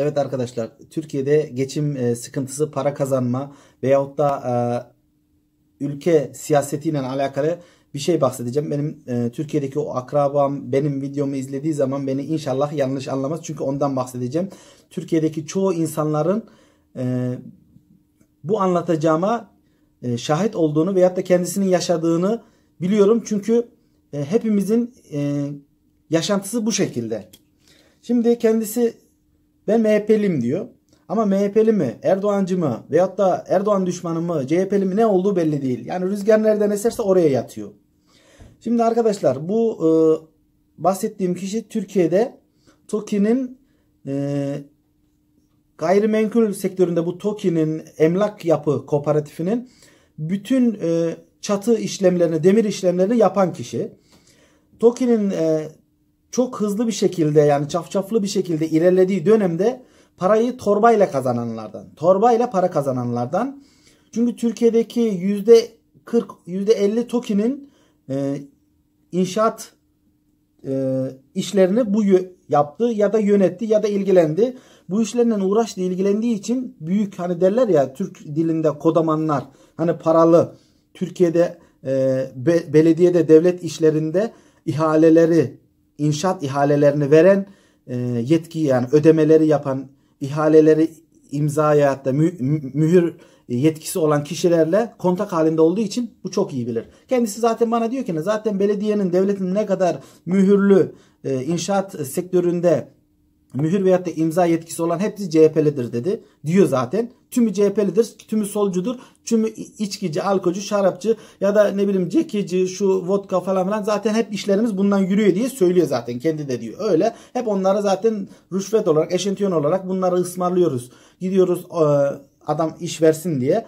Evet arkadaşlar Türkiye'de geçim e, sıkıntısı para kazanma veyahut da e, ülke siyasetiyle alakalı bir şey bahsedeceğim. Benim e, Türkiye'deki o akrabam benim videomu izlediği zaman beni inşallah yanlış anlamaz. Çünkü ondan bahsedeceğim. Türkiye'deki çoğu insanların bu anlatacağıma şahit olduğunu veyahut da kendisinin yaşadığını biliyorum. Çünkü hepimizin yaşantısı bu şekilde. Şimdi kendisi ben MHP'liyim diyor. Ama MHP'li mi, Erdoğancı mı veyahut da Erdoğan düşmanı mı, CHP'li mi ne olduğu belli değil. Yani rüzgar nereden eserse oraya yatıyor. Şimdi arkadaşlar bu e, bahsettiğim kişi Türkiye'de TOKİ'nin e, gayrimenkul sektöründe bu TOKİ'nin emlak yapı kooperatifinin bütün e, çatı işlemlerini, demir işlemlerini yapan kişi. TOKİ'nin e, çok hızlı bir şekilde yani çafçaflı bir şekilde ilerlediği dönemde parayı torbayla kazananlardan, torbayla para kazananlardan. Çünkü Türkiye'deki yüzde 40, yüzde 50 TOKİ'nin e, inşaat e, işlerini bu yaptı ya da yönetti ya da ilgilendi. Bu işlerle uğraştı, ilgilendiği için büyük hani derler ya Türk dilinde kodamanlar hani paralı Türkiye'de e, be, belediyede devlet işlerinde ihaleleri inşaat ihalelerini veren e, yetki yani ödemeleri yapan ihaleleri imzaya hatta mühür yetkisi olan kişilerle kontak halinde olduğu için bu çok iyi bilir. Kendisi zaten bana diyor ki ne zaten belediyenin devletin ne kadar mühürlü e, inşaat sektöründe mühür veyahut da imza yetkisi olan hepsi CHP'lidir dedi. Diyor zaten. Tümü CHP'lidir, tümü solcudur, tümü içkici, alkolcü, şarapçı ya da ne bileyim cekici, şu vodka falan filan zaten hep işlerimiz bundan yürüyor diye söylüyor zaten. Kendi de diyor öyle. Hep onlara zaten rüşvet olarak, eşentiyon olarak bunları ısmarlıyoruz. Gidiyoruz adam iş versin diye.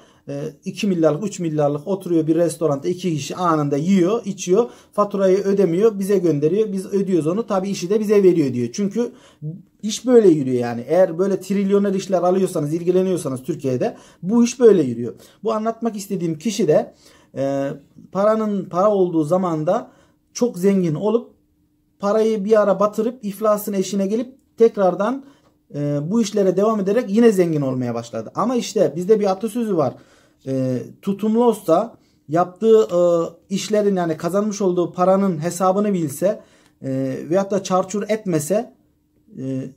2 ee, milyarlık 3 milyarlık oturuyor bir restoranda 2 kişi anında yiyor içiyor faturayı ödemiyor bize gönderiyor biz ödüyoruz onu tabi işi de bize veriyor diyor. Çünkü iş böyle yürüyor yani eğer böyle trilyoner işler alıyorsanız ilgileniyorsanız Türkiye'de bu iş böyle yürüyor. Bu anlatmak istediğim kişi de e, paranın para olduğu zamanda çok zengin olup parayı bir ara batırıp iflasın eşine gelip tekrardan e, bu işlere devam ederek yine zengin olmaya başladı. Ama işte bizde bir atasözü var e, tutumlu olsa yaptığı e, işlerin yani kazanmış olduğu paranın hesabını bilse e, veyahut da çarçur etmese e,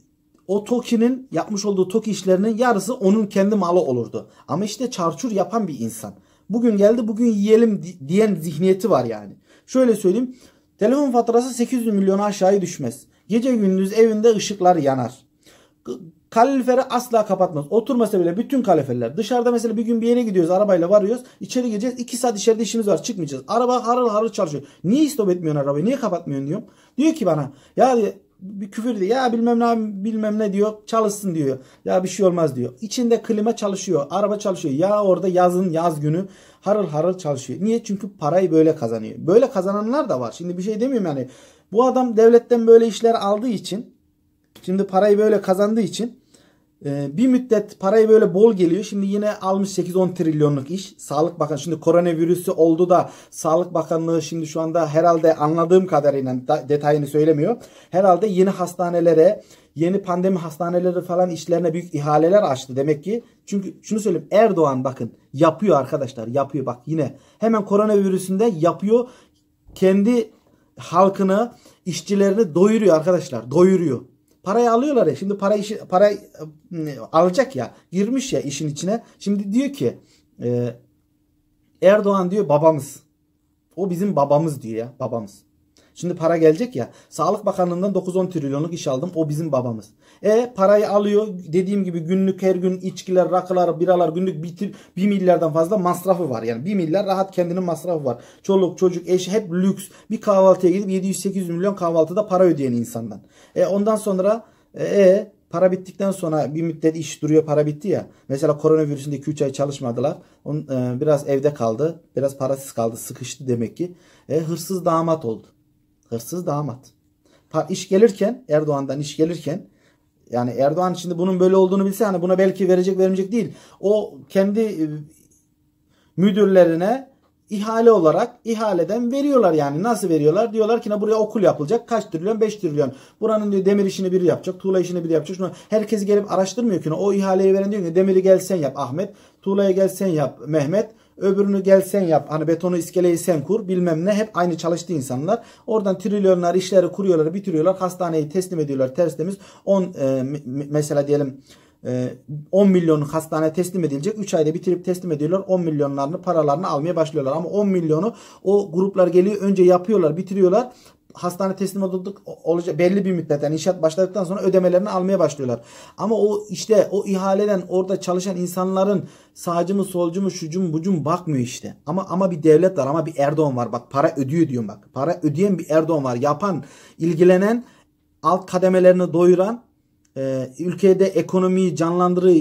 o TOKİ'nin yapmış olduğu TOKİ işlerinin yarısı onun kendi malı olurdu. Ama işte çarçur yapan bir insan. Bugün geldi bugün yiyelim diyen zihniyeti var yani. Şöyle söyleyeyim. Telefon faturası 800 milyona aşağıya düşmez. Gece gündüz evinde ışıklar yanar. Kaloriferi asla kapatmaz. Oturmasa bile bütün kaloriferler. Dışarıda mesela bir gün bir yere gidiyoruz arabayla varıyoruz. İçeri gireceğiz. 2 saat içeride işimiz var çıkmayacağız. Araba harıl harıl çalışıyor. Niye stop etmiyorsun arabayı? Niye kapatmıyorsun diyorum. Diyor ki bana ya bir küfür diyor. Ya bilmem ne bilmem ne diyor. Çalışsın diyor. Ya bir şey olmaz diyor. İçinde klima çalışıyor. Araba çalışıyor. Ya orada yazın yaz günü harıl harıl çalışıyor. Niye? Çünkü parayı böyle kazanıyor. Böyle kazananlar da var. Şimdi bir şey demiyorum yani. Bu adam devletten böyle işler aldığı için şimdi parayı böyle kazandığı için ee, bir müddet parayı böyle bol geliyor. Şimdi yine almış 8-10 trilyonluk iş. Sağlık Bakanı şimdi koronavirüsü oldu da Sağlık Bakanlığı şimdi şu anda herhalde anladığım kadarıyla detayını söylemiyor. Herhalde yeni hastanelere yeni pandemi hastaneleri falan işlerine büyük ihaleler açtı demek ki. Çünkü şunu söyleyeyim Erdoğan bakın yapıyor arkadaşlar yapıyor bak yine. Hemen koronavirüsünde yapıyor kendi halkını işçilerini doyuruyor arkadaşlar doyuruyor. Parayı alıyorlar ya. Şimdi para işi para e, alacak ya. Girmiş ya işin içine. Şimdi diyor ki e, Erdoğan diyor babamız. O bizim babamız diyor ya. Babamız. Şimdi para gelecek ya. Sağlık Bakanlığı'ndan 9-10 trilyonluk iş aldım. O bizim babamız. E parayı alıyor. Dediğim gibi günlük her gün içkiler, rakılar, biralar günlük bitir 1 milyardan fazla masrafı var. Yani 1 milyar rahat kendinin masrafı var. Çoluk, çocuk, eş hep lüks. Bir kahvaltıya gidip 700-800 milyon kahvaltıda para ödeyen insandan. E ondan sonra e, e para bittikten sonra bir müddet iş duruyor para bitti ya. Mesela koronavirüsünde 2-3 ay çalışmadılar. On, e, biraz evde kaldı. Biraz parasız kaldı. Sıkıştı demek ki. E, hırsız damat oldu. Hırsız damat. İş gelirken Erdoğan'dan iş gelirken yani Erdoğan şimdi bunun böyle olduğunu bilse hani buna belki verecek vermeyecek değil. O kendi e, müdürlerine ihale olarak ihaleden veriyorlar yani. Nasıl veriyorlar? Diyorlar ki ne buraya okul yapılacak. Kaç trilyon? 5 trilyon. Buranın diyor demir işini biri yapacak. Tuğla işini biri yapacak. Şunu, herkes gelip araştırmıyor ki. O ihaleyi veren diyor ki demiri gelsen yap Ahmet. Tuğlaya gelsen yap Mehmet. Öbürünü gelsen yap. Hani betonu iskeleyi sen kur. Bilmem ne. Hep aynı çalıştı insanlar. Oradan trilyonlar işleri kuruyorlar. Bitiriyorlar. Hastaneyi teslim ediyorlar. Ters temiz. 10 e, mesela diyelim 10 e, milyonu hastane teslim edilecek. 3 ayda bitirip teslim ediyorlar. 10 milyonlarını paralarını almaya başlıyorlar. Ama 10 milyonu o gruplar geliyor önce yapıyorlar bitiriyorlar hastane teslim olduk olacak belli bir müddetten yani inşaat başladıktan sonra ödemelerini almaya başlıyorlar. Ama o işte o ihaleden orada çalışan insanların sağcı mı solcu mu şucu mu bucu mu bakmıyor işte. Ama ama bir devlet var ama bir Erdoğan var. Bak para ödüyor diyorum bak. Para ödeyen bir Erdoğan var. Yapan, ilgilenen, alt kademelerini doyuran, e, ülkede ekonomiyi canlandırı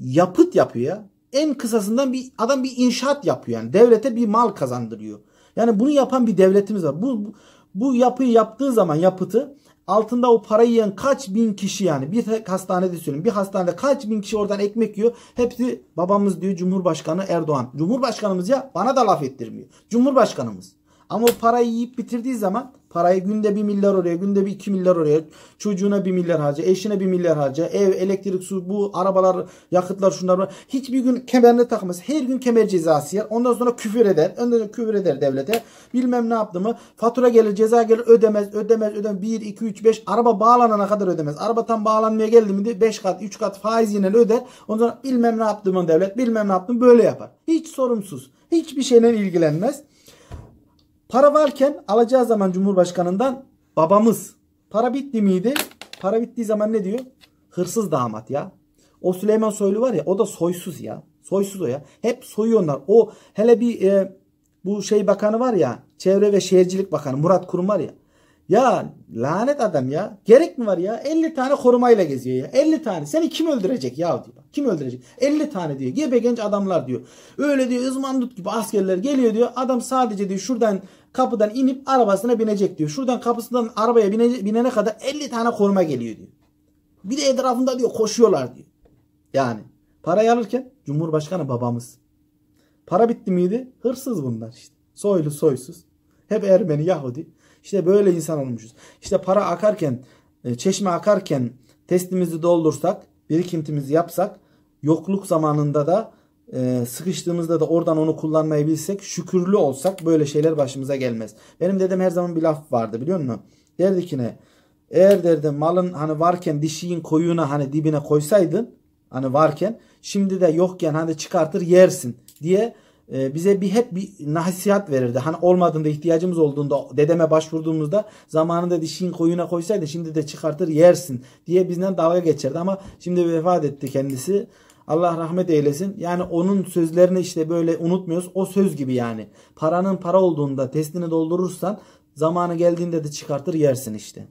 yapıt yapıyor ya. En kısasından bir adam bir inşaat yapıyor yani. Devlete bir mal kazandırıyor. Yani bunu yapan bir devletimiz var. Bu, bu bu yapıyı yaptığı zaman yapıtı altında o parayı yiyen kaç bin kişi yani bir hastanede söyleyeyim bir hastanede kaç bin kişi oradan ekmek yiyor. Hepsi babamız diyor Cumhurbaşkanı Erdoğan. Cumhurbaşkanımız ya bana da laf ettirmiyor. Cumhurbaşkanımız. Ama o parayı yiyip bitirdiği zaman parayı günde 1 milyar oraya, günde bir 2 milyar oraya, çocuğuna 1 milyar harca, eşine 1 milyar harca, ev, elektrik, su, bu arabalar, yakıtlar, şunlar bunlar. Hiçbir gün kemerine takmaz. Her gün kemer cezası yer. Ondan sonra küfür eder. Ondan sonra küfür eder devlete. Bilmem ne yaptı mı? Fatura gelir, ceza gelir, ödemez, ödemez, ödemez. 1, 2, 3, 5. Araba bağlanana kadar ödemez. Araba tam bağlanmaya geldi mi 5 kat, 3 kat faiz yine öder. Ondan sonra bilmem ne yaptı mı devlet, bilmem ne yaptı mı böyle yapar. Hiç sorumsuz. Hiçbir şeyle ilgilenmez. Para varken alacağı zaman Cumhurbaşkanı'ndan babamız. Para bitti miydi? Para bittiği zaman ne diyor? Hırsız damat ya. O Süleyman Soylu var ya o da soysuz ya. Soysuz o ya. Hep soyuyorlar. O hele bir e, bu şey bakanı var ya. Çevre ve Şehircilik Bakanı Murat Kurum var ya. Ya lanet adam ya. Gerek mi var ya? 50 tane korumayla geziyor ya. 50 tane. Seni kim öldürecek ya diyor. Kim öldürecek? 50 tane diyor. Gebe genç adamlar diyor. Öyle diyor ızmandut gibi askerler geliyor diyor. Adam sadece diyor şuradan kapıdan inip arabasına binecek diyor. Şuradan kapısından arabaya bine, binene kadar 50 tane koruma geliyor diyor. Bir de etrafında diyor koşuyorlar diyor. Yani parayı alırken Cumhurbaşkanı babamız. Para bitti miydi? Hırsız bunlar işte. Soylu soysuz. Hep Ermeni Yahudi. İşte böyle insan olmuşuz. İşte para akarken, e, çeşme akarken testimizi doldursak, birikintimizi yapsak, yokluk zamanında da e, sıkıştığımızda da oradan onu kullanmayı bilsek, şükürlü olsak böyle şeyler başımıza gelmez. Benim dedem her zaman bir laf vardı biliyor musun? Derdi ki ne? Eğer derdi malın hani varken dişiğin koyuna hani dibine koysaydın hani varken şimdi de yokken hani çıkartır yersin diye ee, bize bir hep bir nasihat verirdi. Hani olmadığında ihtiyacımız olduğunda dedeme başvurduğumuzda zamanında dişin koyuna koysaydı şimdi de çıkartır yersin diye bizden dalga geçerdi. Ama şimdi vefat etti kendisi. Allah rahmet eylesin. Yani onun sözlerini işte böyle unutmuyoruz. O söz gibi yani. Paranın para olduğunda testini doldurursan zamanı geldiğinde de çıkartır yersin işte.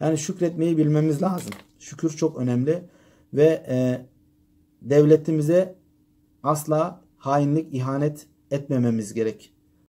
Yani şükretmeyi bilmemiz lazım. Şükür çok önemli ve e, devletimize asla hainlik, ihanet etmememiz gerek.